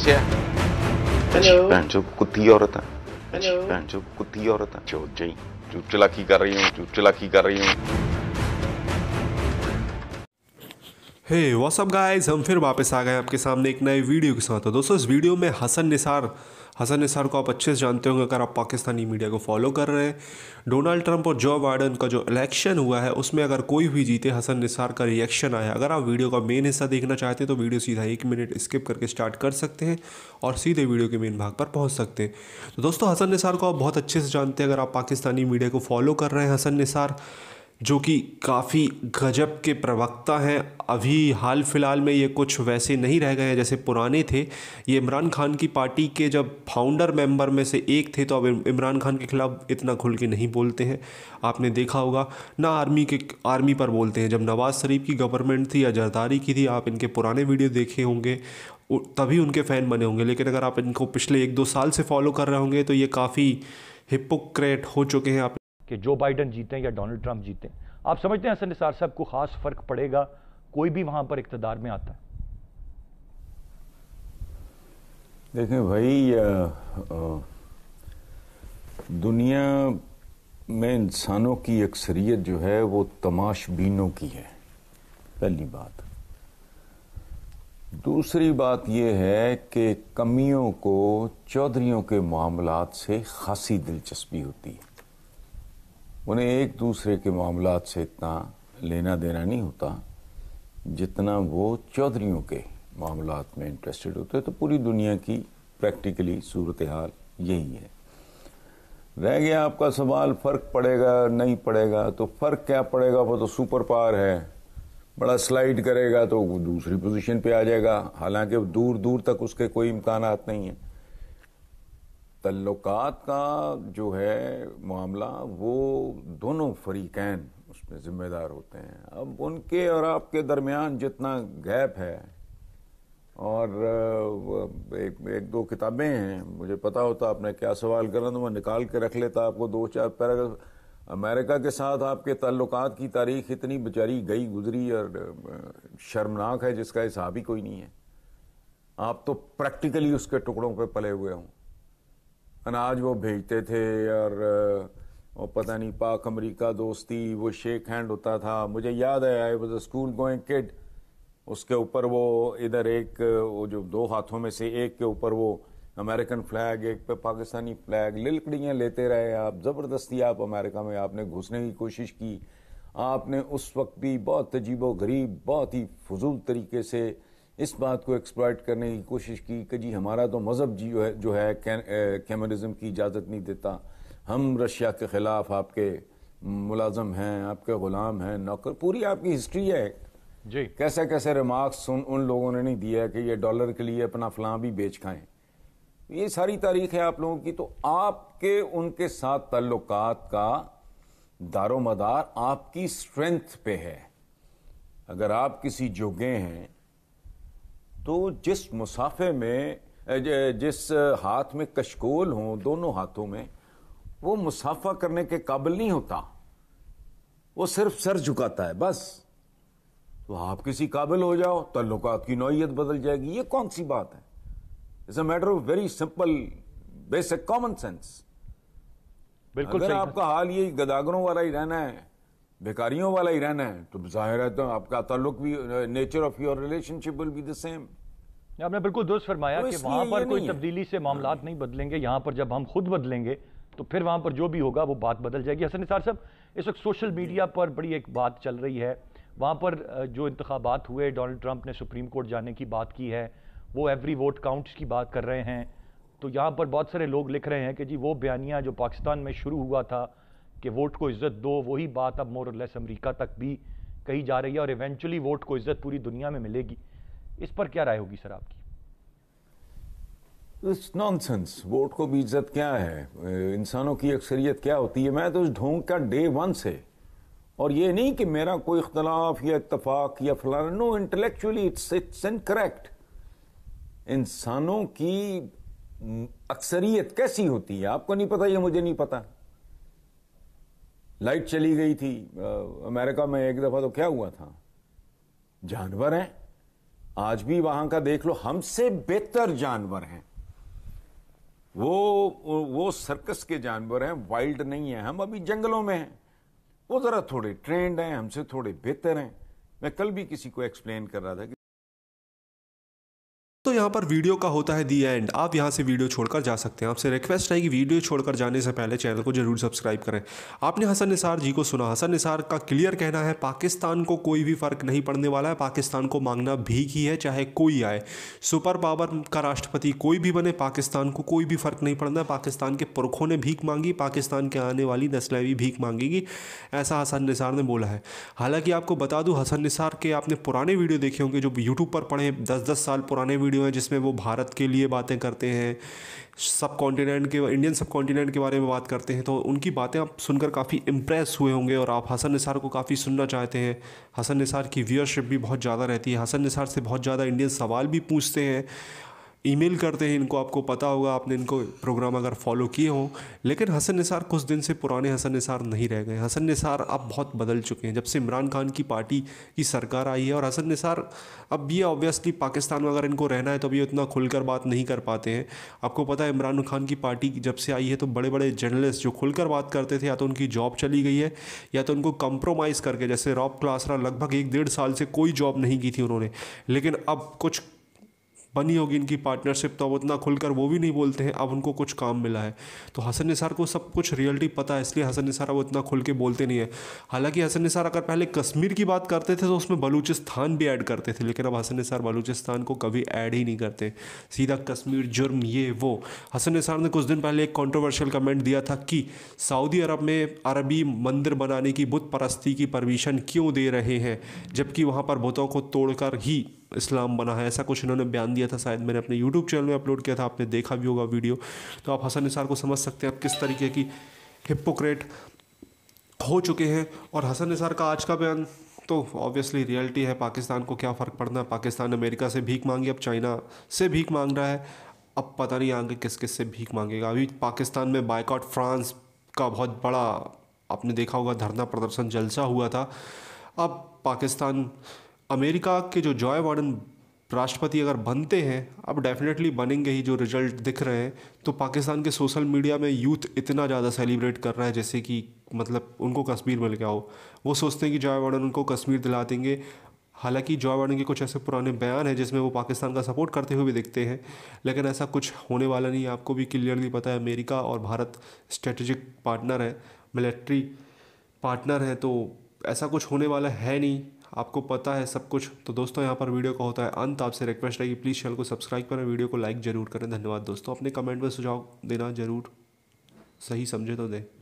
समस्या अच्छा, है कुत्ती औरत है कुत्ती औरत है चुप चलाकी कर रही हूँ चुप चलाकी कर रही हूँ हे व्हाट्सअप गाइस हम फिर वापस आ गए आपके सामने एक नए वीडियो के साथ तो दोस्तों इस वीडियो में हसन निसार हसन निसार को आप अच्छे से जानते होंगे अगर आप पाकिस्तानी मीडिया को फॉलो कर रहे हैं डोनाल्ड ट्रंप और जो बाइडन का जो इलेक्शन हुआ है उसमें अगर कोई भी जीते हसन निसार का रिएक्शन आया अगर आप वीडियो का मेन हिस्सा देखना चाहते हैं तो वीडियो सीधा एक मिनट स्किप करके स्टार्ट कर सकते हैं और सीधे वीडियो के मेन भाग पर पहुँच सकते हैं तो दोस्तों हसन निसार को आप बहुत अच्छे से जानते हैं अगर आप पाकिस्तानी मीडिया को फॉलो कर रहे हैं हसन निसार जो कि काफ़ी गजब के प्रवक्ता हैं अभी हाल फिलहाल में ये कुछ वैसे नहीं रह गए हैं जैसे पुराने थे ये इमरान खान की पार्टी के जब फाउंडर मेंबर में से एक थे तो अब इमरान खान के ख़िलाफ़ इतना खुल के नहीं बोलते हैं आपने देखा होगा ना आर्मी के आर्मी पर बोलते हैं जब नवाज़ शरीफ की गवर्नमेंट थी या जरदारी की थी आप इनके पुराने वीडियो देखे होंगे तभी उनके फ़ैन बने होंगे लेकिन अगर आप इनको पिछले एक दो साल से फॉलो कर रहे होंगे तो ये काफ़ी हिपोक्रेट हो चुके हैं आप कि जो बाइडन जीते या डोनाल्ड ट्रंप जीते आप समझते हैं हसन निसार साहब को खास फ़र्क पड़ेगा कोई भी वहां पर इकतदार में आता है देखें भाई आ, आ, दुनिया में इंसानों की अक्सरियत जो है वो तमाशबीनों की है पहली बात दूसरी बात यह है कि कमियों को चौधरीों के मामला से खासी दिलचस्पी होती है उन्हें एक दूसरे के मामला से इतना लेना देना नहीं होता जितना वो चौधरीों के मामला में इंटरेस्टेड होते हैं तो पूरी दुनिया की प्रैक्टिकली सूरत हाल यही है रह गया आपका सवाल फ़र्क पड़ेगा नहीं पड़ेगा तो फ़र्क क्या पड़ेगा वो तो सुपर पावर है बड़ा स्लाइड करेगा तो दूसरी पोजीशन पे आ जाएगा हालांकि दूर दूर तक उसके कोई इम्कान नहीं है तल्लुकात का जो है मामला वो दोनों फरीकैन उसमें ज़िम्मेदार होते हैं अब उनके और आपके दरमियान जितना गैप है और एक एक दो किताबें हैं मुझे पता होता आपने क्या सवाल करना तो मैं निकाल के रख लेता आपको दो चार पैराग्राफ अमेरिका के साथ आपके ताल्लुकात की तारीख इतनी बेचारी गई गुजरी और शर्मनाक है जिसका हिसाब ही कोई नहीं है आप तो प्रैक्टिकली उसके टुकड़ों पर पले हुए हों अनाज वो भेजते थे और वो पता नहीं पाक अमेरिका दोस्ती वो शेक हैंड होता था मुझे याद है I was a school going kid उसके ऊपर वो इधर एक वो जो दो हाथों में से एक के ऊपर वो अमेरिकन फ्लैग एक पे पाकिस्तानी फ्लैग लिलकड़ियाँ लेते रहे आप ज़बरदस्ती आप अमेरिका में आपने घुसने की कोशिश की आपने उस वक्त भी बहुत तजीब गरीब बहुत ही फजूल तरीके से इस बात को एक्सप्लॉयट करने की कोशिश की कि जी हमारा तो मज़हब जी जो है जो है कैमरिज्म की इजाज़त नहीं देता हम रशिया के ख़िलाफ़ आपके मुलाजम हैं आपके ग़ुलाम हैं नौकर पूरी आपकी हिस्ट्री है जी कैसे कैसे रिमार्क्स उन उन लोगों ने नहीं दिया कि ये डॉलर के लिए अपना फलां भी बेच खाएं ये सारी तारीख है आप लोगों की तो आपके उनके साथ तल्लक का दारो मदार आपकी स्ट्रेंथ पे है अगर आप किसी जोगे हैं तो जिस मुसाफे में जिस हाथ में कशकोल हो दोनों हाथों में वो मुसाफा करने के काबिल नहीं होता वो सिर्फ सर झुकाता है बस तो आप किसी काबिल हो जाओ तल्लुका की नोयत बदल जाएगी ये कौन सी बात है it's a matter of very simple basic common sense बिल्कुल अगर आपका हाल ये गदागरों वाला ही रहना है बेकारियों वाला ही रहना है तो जाहिर है तो आपका ताल्लुक भी nature of your relationship will be the same आपने बिल्कुल दुरुस्त फरमाया तो कि वहां पर कोई तब्दीली से मामला हाँ। नहीं बदलेंगे यहाँ पर जब हम खुद बदलेंगे तो फिर वहाँ पर जो भी होगा वो बात बदल जाएगी हसन निसार साहब इस वक्त सोशल मीडिया पर बड़ी एक बात चल रही है वहाँ पर जो इंतबात हुए डोनाल्ड ट्रंप ने सुप्रीम कोर्ट जाने की बात की है वो एवरी वोट काउंट्स की बात कर रहे हैं तो यहाँ पर बहुत सारे लोग लिख रहे हैं कि जी वो बयानिया जो पाकिस्तान में शुरू हुआ था कि वोट को इज्जत दो वही बात अब मोर लेस अमरीका तक भी कही जा रही है और इवेंचुअली वोट को इज्जत पूरी दुनिया में मिलेगी इस पर क्या राय होगी सर आपकी नॉनसेंस वोट को भी इज्जत क्या है इंसानों की अक्सरियत क्या होती है मैं तो इस ढोंग का डे वन से और ये नहीं कि मेरा कोई इख्तलाफ या इतफाक या फलाना no intellectually it's it's incorrect इंसानों की अक्सरियत कैसी होती है आपको नहीं पता या मुझे नहीं पता लाइट चली गई थी अमेरिका में एक दफा तो क्या हुआ था जानवर हैं आज भी वहां का देख लो हमसे बेहतर जानवर हैं वो वो सर्कस के जानवर हैं वाइल्ड नहीं है हम अभी जंगलों में हैं वो जरा थोड़े ट्रेंड हैं हमसे थोड़े बेहतर हैं मैं कल भी किसी को एक्सप्लेन कर रहा था कि दोस्तों यहाँ पर वीडियो का होता है दी एंड आप यहाँ से वीडियो छोड़कर जा सकते हैं आपसे रिक्वेस्ट है कि वीडियो छोड़कर जाने से पहले चैनल को जरूर सब्सक्राइब करें आपने हसन निसार जी को सुना हसन निसार का क्लियर कहना है पाकिस्तान को कोई भी फ़र्क नहीं पड़ने वाला है पाकिस्तान को मांगना भीख ही है चाहे कोई आए सुपर पावर का राष्ट्रपति कोई भी बने पाकिस्तान को कोई भी फ़र्क नहीं पड़ना पाकिस्तान के पुरखों ने भीख मांगी पाकिस्तान के आने वाली नस्लें भी भीख मांगेगी ऐसा हसन निसार ने बोला है हालांकि आपको बता दूँ हसन निसार के आपने पुराने वीडियो देखे होंगे जो यूट्यूब पर पढ़े दस दस साल पुराने वीडियो वीडियो है जिसमें वो भारत के लिए बातें करते हैं सब कॉन्टीनेंट के इंडियन सब कॉन्टीनेंट के बारे में बात करते हैं तो उनकी बातें आप सुनकर काफ़ी इम्प्रेस हुए होंगे और आप हसन निसार को काफ़ी सुनना चाहते हैं हसन निसार की व्यूअरशिप भी बहुत ज़्यादा रहती है हसन निसार से बहुत ज़्यादा इंडियन सवाल भी पूछते हैं ईमेल करते हैं इनको आपको पता होगा आपने इनको प्रोग्राम अगर फॉलो किए हों लेकिन हसन निसार कुछ दिन से पुराने हसन निसार नहीं रह गए हसन निसार अब बहुत बदल चुके हैं जब से इमरान खान की पार्टी की सरकार आई है और हसन निसार अब ये ऑब्वियसली पाकिस्तान में अगर इनको रहना है तो अभी उतना खुलकर बात नहीं कर पाते हैं आपको पता है इमरान खान की पार्टी जब से आई है तो बड़े बड़े जर्नलिस्ट जो खुलकर बात करते थे या तो उनकी जॉब चली गई है या तो उनको कंप्रोमाइज़ करके जैसे रॉप क्लासरा लगभग एक डेढ़ साल से कोई जॉब नहीं की थी उन्होंने लेकिन अब कुछ बनी होगी इनकी पार्टनरशिप तो अब उतना खुलकर वो भी नहीं बोलते हैं अब उनको कुछ काम मिला है तो हसन निसार को सब कुछ रियलिटी पता है इसलिए हसन निसार अब उतना खुल के बोलते नहीं है हालांकि हसन निसार अगर पहले कश्मीर की बात करते थे तो उसमें बलूचिस्तान भी ऐड करते थे लेकिन अब हसन निसार बलूचिस्तान को कभी ऐड ही नहीं करते सीधा कश्मीर जुर्म ये वो हसन निसार ने कुछ दिन पहले एक कॉन्ट्रोवर्शियल कमेंट दिया था कि सऊदी अरब में अरबी मंदिर बनाने की बुत परस्ती की परमिशन क्यों दे रहे हैं जबकि वहाँ पर बुतों को तोड़कर ही इस्लाम बना है ऐसा कुछ इन्होंने बयान दिया था शायद मैंने अपने यूट्यूब चैनल में अपलोड किया था आपने देखा भी होगा वीडियो तो आप हसन निसार को समझ सकते हैं आप किस तरीके की हिपोक्रेट हो चुके हैं और हसन निसार का आज का बयान तो ऑब्वियसली रियलिटी है पाकिस्तान को क्या फ़र्क पड़ना है पाकिस्तान अमेरिका से भीख मांगी अब चाइना से भीख मांग रहा है अब पता नहीं आगे किस किस से भीख मांगेगा अभी पाकिस्तान में बाइकआउट फ्रांस का बहुत बड़ा आपने देखा होगा धरना प्रदर्शन जलसा हुआ था अब पाकिस्तान अमेरिका के जो जॉय वार्डन राष्ट्रपति अगर बनते हैं अब डेफिनेटली बनेंगे ही जो रिजल्ट दिख रहे हैं तो पाकिस्तान के सोशल मीडिया में यूथ इतना ज़्यादा सेलिब्रेट कर रहा है जैसे कि मतलब उनको कश्मीर मिल गया हो वो सोचते हैं कि जॉय वार्डन उनको कश्मीर दिला देंगे हालांकि जॉय वार्डन के कुछ ऐसे पुराने बयान हैं जिसमें वो पाकिस्तान का सपोर्ट करते हुए भी दिखते हैं लेकिन ऐसा कुछ होने वाला नहीं आपको भी क्लियरली पता है अमेरिका और भारत स्ट्रेटजिक पार्टनर है मिलिट्री पार्टनर है तो ऐसा कुछ होने वाला है नहीं आपको पता है सब कुछ तो दोस्तों यहाँ पर वीडियो का होता है अंत आपसे रिक्वेस्ट है कि प्लीज़ चैनल को सब्सक्राइब करें वीडियो को लाइक ज़रूर करें धन्यवाद दोस्तों अपने कमेंट में सुझाव देना ज़रूर सही समझे तो दें